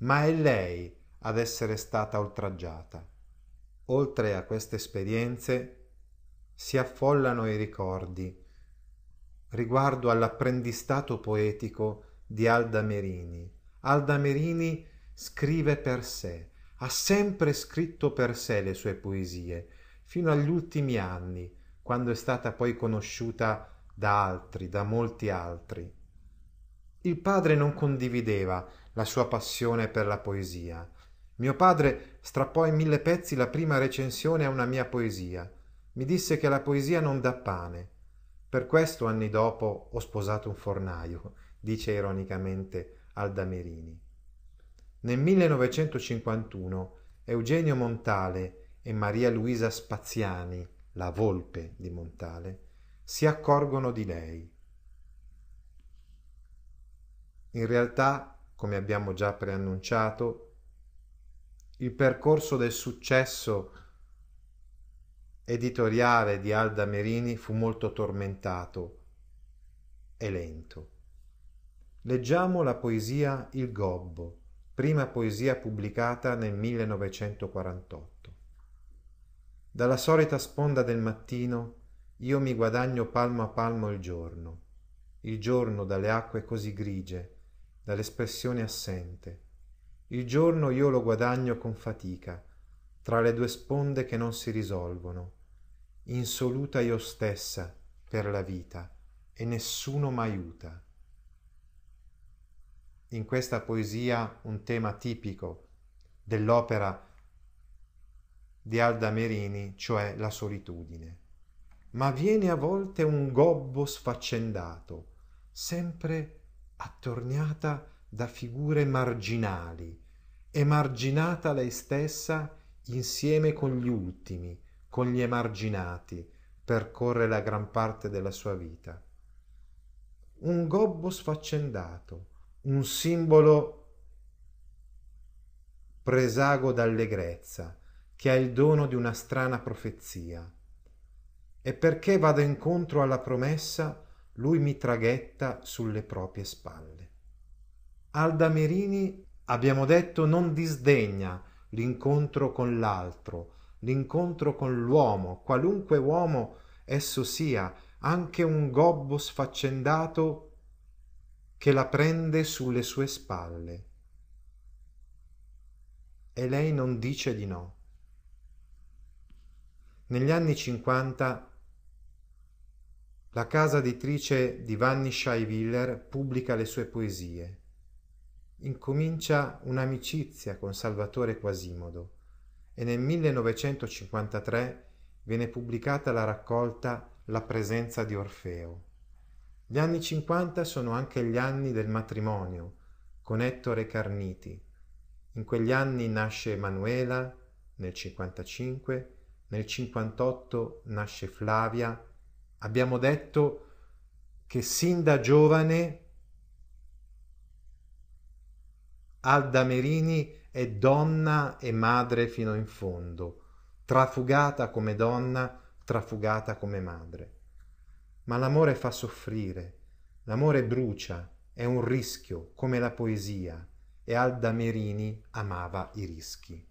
ma è lei ad essere stata oltraggiata. Oltre a queste esperienze si affollano i ricordi riguardo all'apprendistato poetico di Alda Merini. Alda Merini scrive per sé, ha sempre scritto per sé le sue poesie, fino agli ultimi anni, quando è stata poi conosciuta da altri, da molti altri. Il padre non condivideva la sua passione per la poesia. Mio padre strappò in mille pezzi la prima recensione a una mia poesia. Mi disse che la poesia non dà pane. Per questo anni dopo ho sposato un fornaio, dice ironicamente Alda Merini. Nel 1951 Eugenio Montale e Maria Luisa Spaziani, la volpe di Montale, si accorgono di lei. In realtà, come abbiamo già preannunciato, il percorso del successo editoriale di Alda Merini fu molto tormentato e lento. Leggiamo la poesia Il Gobbo, prima poesia pubblicata nel 1948. Dalla solita sponda del mattino io mi guadagno palmo a palmo il giorno, il giorno dalle acque così grigie, dall'espressione assente. Il giorno io lo guadagno con fatica, tra le due sponde che non si risolvono. Insoluta io stessa per la vita e nessuno m'aiuta. In questa poesia un tema tipico dell'opera di Alda Merini, cioè la solitudine. Ma viene a volte un gobbo sfaccendato, sempre attorniata da figure marginali, emarginata lei stessa insieme con gli ultimi, con gli emarginati, percorre la gran parte della sua vita. Un gobbo sfaccendato, un simbolo presago d'allegrezza, che ha il dono di una strana profezia. E perché vada incontro alla promessa lui mi traghetta sulle proprie spalle. Alda Merini, abbiamo detto, non disdegna l'incontro con l'altro, l'incontro con l'uomo, qualunque uomo esso sia, anche un gobbo sfaccendato che la prende sulle sue spalle. E lei non dice di no. Negli anni 50 la casa editrice di Vanni Scheiwiller pubblica le sue poesie. Incomincia un'amicizia con Salvatore Quasimodo e nel 1953 viene pubblicata la raccolta La presenza di Orfeo. Gli anni 50 sono anche gli anni del matrimonio con Ettore Carniti. In quegli anni nasce Emanuela nel 55, nel 58 nasce Flavia abbiamo detto che sin da giovane Alda Merini è donna e madre fino in fondo, trafugata come donna, trafugata come madre. Ma l'amore fa soffrire, l'amore brucia, è un rischio come la poesia e Alda Merini amava i rischi.